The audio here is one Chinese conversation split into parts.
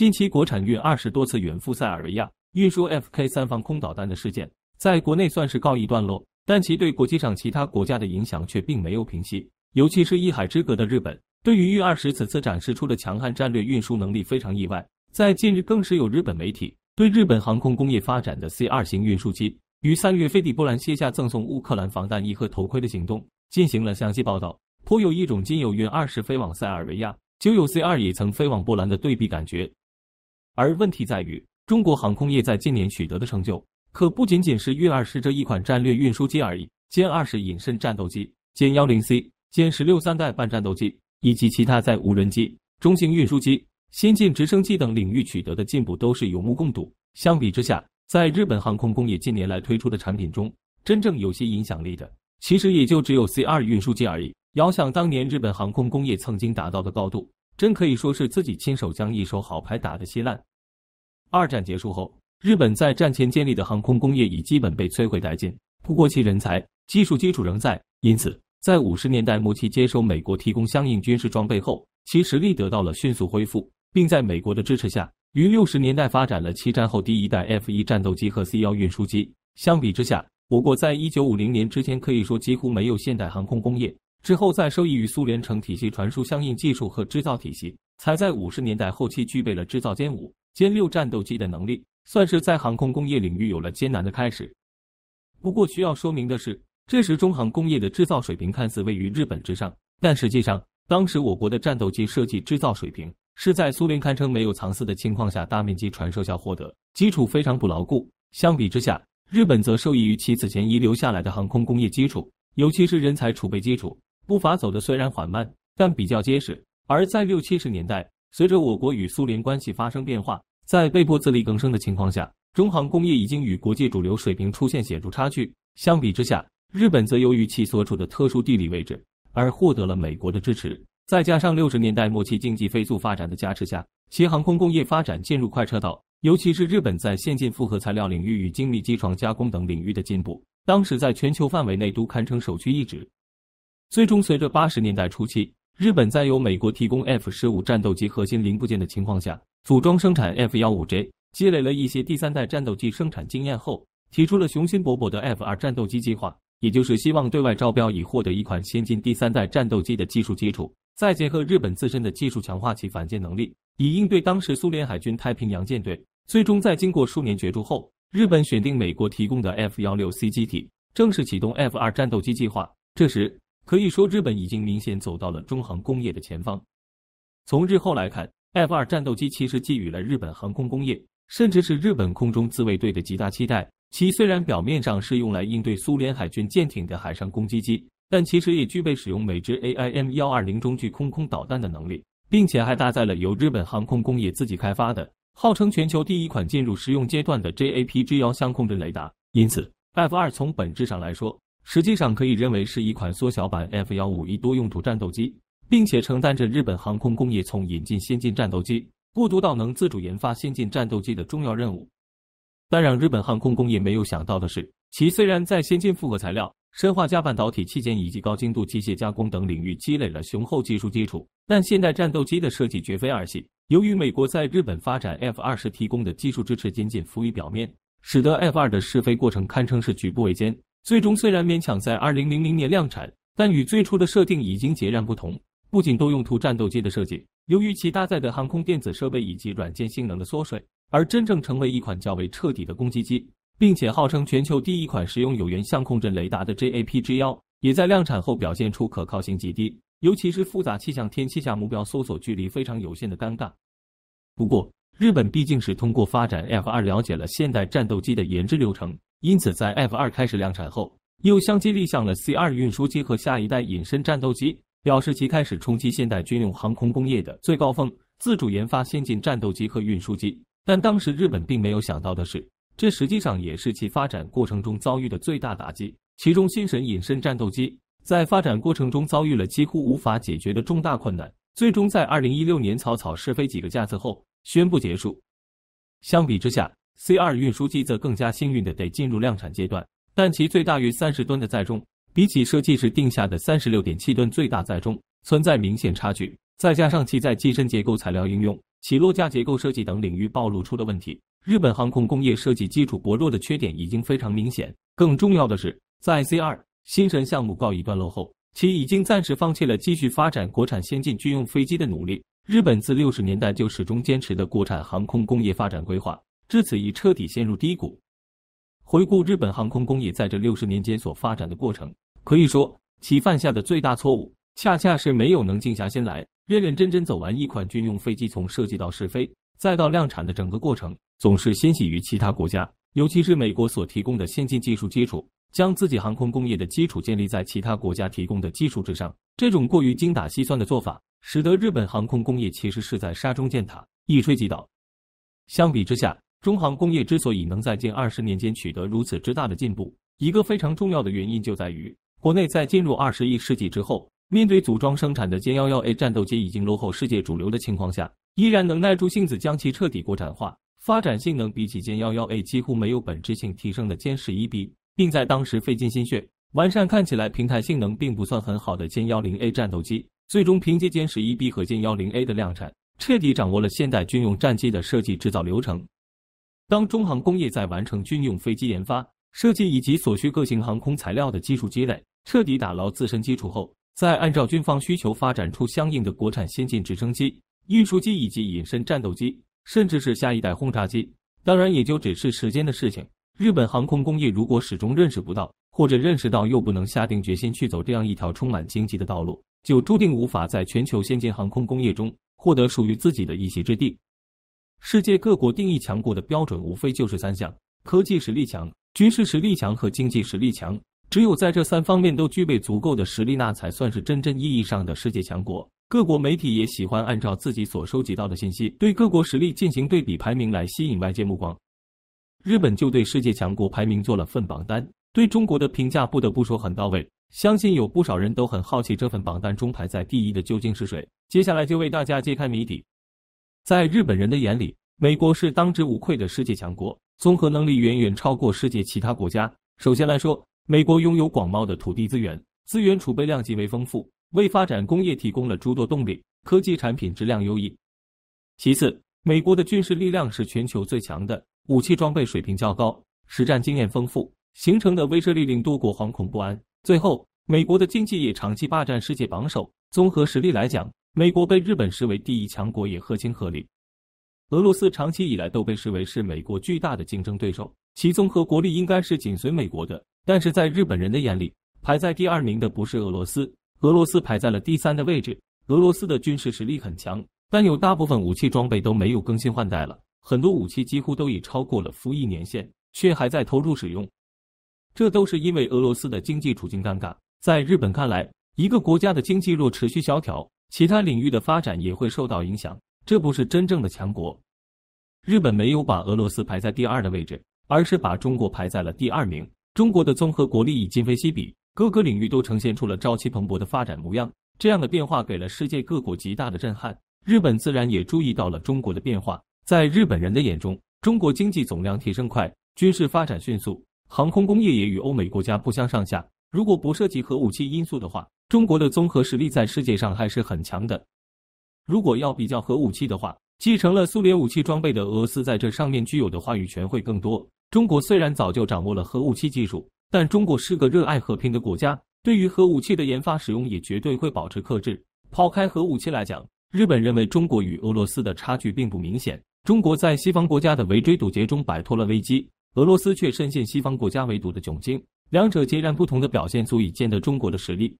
近期国产运二十多次远赴塞尔维亚运输 F K 三防空导弹的事件，在国内算是告一段落，但其对国际上其他国家的影响却并没有平息，尤其是一海之隔的日本，对于运二十此次展示出的强悍战略运输能力非常意外。在近日，更是有日本媒体对日本航空工业发展的 C 二型运输机于三月飞抵波兰，卸下赠送乌克兰防弹衣和头盔的行动进行了详细报道，颇有一种今有运二十飞往塞尔维亚，就有 C 二也曾飞往波兰的对比感觉。而问题在于，中国航空业在近年取得的成就，可不仅仅是运二十这一款战略运输机而已。歼二十隐身战斗机、歼幺零 C、歼十六三代半战斗机，以及其他在无人机、中型运输机、先进直升机等领域取得的进步，都是有目共睹。相比之下，在日本航空工业近年来推出的产品中，真正有些影响力的，其实也就只有 C 二运输机而已。遥想当年，日本航空工业曾经达到的高度，真可以说是自己亲手将一手好牌打得稀烂。二战结束后，日本在战前建立的航空工业已基本被摧毁殆尽，不过其人才、技术基础仍在。因此，在五十年代末期接收美国提供相应军事装备后，其实力得到了迅速恢复，并在美国的支持下，于六十年代发展了七战后第一代 F 一战斗机和 C 幺运输机。相比之下，我国在一九五零年之前可以说几乎没有现代航空工业，之后在受益于苏联成体系传输相应技术和制造体系，才在五十年代后期具备了制造歼五。歼六战斗机的能力算是在航空工业领域有了艰难的开始。不过需要说明的是，这时中航工业的制造水平看似位于日本之上，但实际上当时我国的战斗机设计制造水平是在苏联堪称没有藏私的情况下大面积传授下获得，基础非常不牢固。相比之下，日本则受益于其此前遗留下来的航空工业基础，尤其是人才储备基础，步伐走得虽然缓慢，但比较结实。而在六七十年代，随着我国与苏联关系发生变化。在被迫自力更生的情况下，中航工业已经与国际主流水平出现显著差距。相比之下，日本则由于其所处的特殊地理位置而获得了美国的支持，再加上六十年代末期经济飞速发展的加持下，其航空工业发展进入快车道。尤其是日本在先进复合材料领域与精密机床加工等领域的进步，当时在全球范围内都堪称首屈一指。最终，随着八十年代初期，日本在由美国提供 F 十五战斗机核心零部件的情况下。组装生产 F 幺五 J，积累了一些第三代战斗机生产经验后，提出了雄心勃勃的 F 二战斗机计划，也就是希望对外招标，以获得一款先进第三代战斗机的技术基础，再结合日本自身的技术，强化其反舰能力，以应对当时苏联海军太平洋舰队。最终，在经过数年角逐后，日本选定美国提供的 F 幺六 C 机体，正式启动 F 二战斗机计划。这时可以说，日本已经明显走到了中航工业的前方。从日后来看。F 二战斗机其实寄予了日本航空工业，甚至是日本空中自卫队的极大期待。其虽然表面上是用来应对苏联海军舰艇的海上攻击机，但其实也具备使用美制 AIM 幺二零中距空空导弹的能力，并且还搭载了由日本航空工业自己开发的号称全球第一款进入实用阶段的 JAPG 幺相控阵雷达。因此，F 二从本质上来说，实际上可以认为是一款缩小版 F 幺五 E 多用途战斗机。并且承担着日本航空工业从引进先进战斗机，过渡到能自主研发先进战斗机的重要任务。但让日本航空工业没有想到的是，其虽然在先进复合材料、砷化镓半导体器件以及高精度机械加工等领域积累了雄厚技术基础，但现代战斗机的设计绝非儿戏。由于美国在日本发展 F 二十提供的技术支持仅仅浮于表面，使得 F 二的试飞过程堪称是举步维艰。最终虽然勉强在二零零零年量产，但与最初的设定已经截然不同。不仅多用途战斗机的设计，由于其搭载的航空电子设备以及软件性能的缩水，而真正成为一款较为彻底的攻击机，并且号称全球第一款使用有源相控阵雷达的 j a p g 1也在量产后表现出可靠性极低，尤其是复杂气象天气下目标搜索距离非常有限的尴尬。不过，日本毕竟是通过发展 F-2 了解了现代战斗机的研制流程，因此在 F-2 开始量产后，又相继立项了 C-2 运输机和下一代隐身战斗机。表示其开始冲击现代军用航空工业的最高峰，自主研发先进战斗机和运输机。但当时日本并没有想到的是，这实际上也是其发展过程中遭遇的最大打击。其中，新神隐身战斗机在发展过程中遭遇了几乎无法解决的重大困难，最终在二零一六年草草试飞几个架次后宣布结束。相比之下，C 二运输机则更加幸运的得进入量产阶段，但其最大约三十吨的载重。比起设计时定下的三十六点七吨最大载重，存在明显差距。再加上其在机身结构材料应用、起落架结构设计等领域暴露出的问题，日本航空工业设计基础薄弱的缺点已经非常明显。更重要的是，在 C 二新神项目告一段落后，其已经暂时放弃了继续发展国产先进军用飞机的努力。日本自六十年代就始终坚持的国产航空工业发展规划，至此已彻底陷入低谷。回顾日本航空工业在这六十年间所发展的过程，可以说其犯下的最大错误，恰恰是没有能静下心来，认认真真走完一款军用飞机从设计到试飞，再到量产的整个过程。总是欣喜于其他国家，尤其是美国所提供的先进技术基础，将自己航空工业的基础建立在其他国家提供的技术之上。这种过于精打细算的做法，使得日本航空工业其实是在沙中建塔，一吹即倒。相比之下，中航工业之所以能在近二十年间取得如此之大的进步，一个非常重要的原因就在于，国内在进入二十一世纪之后，面对组装生产的歼幺幺 A 战斗机已经落后世界主流的情况下，依然能耐住性子将其彻底国产化，发展性能比起歼幺幺 A 几乎没有本质性提升的歼十一 B，并在当时费尽心血完善看起来平台性能并不算很好的歼幺零 A 战斗机，最终凭借歼十一 B 和歼幺零 A 的量产，彻底掌握了现代军用战机的设计制造流程。当中航工业在完成军用飞机研发设计以及所需各型航空材料的技术积累，彻底打牢自身基础后，再按照军方需求发展出相应的国产先进直升机、运输机以及隐身战斗机，甚至是下一代轰炸机。当然，也就只是时间的事情。日本航空工业如果始终认识不到，或者认识到又不能下定决心去走这样一条充满荆棘的道路，就注定无法在全球先进航空工业中获得属于自己的一席之地。世界各国定义强国的标准无非就是三项：科技实力强、军事实力强和经济实力强。只有在这三方面都具备足够的实力，那才算是真正意义上的世界强国。各国媒体也喜欢按照自己所收集到的信息，对各国实力进行对比排名，来吸引外界目光。日本就对世界强国排名做了份榜单，对中国的评价不得不说很到位。相信有不少人都很好奇这份榜单中排在第一的究竟是谁。接下来就为大家揭开谜底。在日本人的眼里，美国是当之无愧的世界强国，综合能力远远超过世界其他国家。首先来说，美国拥有广袤的土地资源，资源储备量极为丰富，为发展工业提供了诸多动力；科技产品质量优异。其次，美国的军事力量是全球最强的，武器装备水平较高，实战经验丰富，形成的威慑力令多国惶恐不安。最后，美国的经济也长期霸占世界榜首。综合实力来讲。美国被日本视为第一强国也合情合理。俄罗斯长期以来都被视为是美国巨大的竞争对手，其综合国力应该是紧随美国的。但是在日本人的眼里，排在第二名的不是俄罗斯，俄罗斯排在了第三的位置。俄罗斯的军事实力很强，但有大部分武器装备都没有更新换代了，很多武器几乎都已超过了服役年限，却还在投入使用。这都是因为俄罗斯的经济处境尴尬。在日本看来，一个国家的经济若持续萧条，其他领域的发展也会受到影响，这不是真正的强国。日本没有把俄罗斯排在第二的位置，而是把中国排在了第二名。中国的综合国力已今非昔比，各个领域都呈现出了朝气蓬勃的发展模样。这样的变化给了世界各国极大的震撼，日本自然也注意到了中国的变化。在日本人的眼中，中国经济总量提升快，军事发展迅速，航空工业也与欧美国家不相上下。如果不涉及核武器因素的话。中国的综合实力在世界上还是很强的。如果要比较核武器的话，继承了苏联武器装备的俄罗斯在这上面具有的话语权会更多。中国虽然早就掌握了核武器技术，但中国是个热爱和平的国家，对于核武器的研发使用也绝对会保持克制。抛开核武器来讲，日本认为中国与俄罗斯的差距并不明显。中国在西方国家的围追堵截中摆脱了危机，俄罗斯却深陷西方国家围堵的窘境。两者截然不同的表现足以见得中国的实力。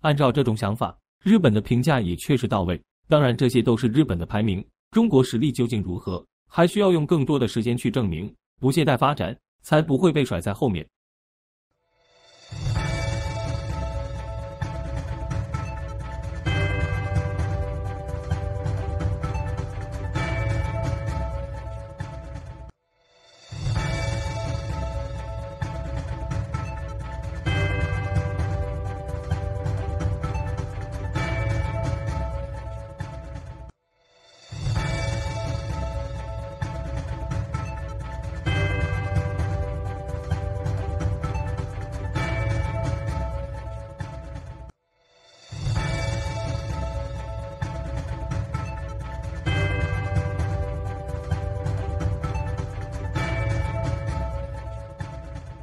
按照这种想法，日本的评价也确实到位。当然，这些都是日本的排名，中国实力究竟如何，还需要用更多的时间去证明。不懈怠发展，才不会被甩在后面。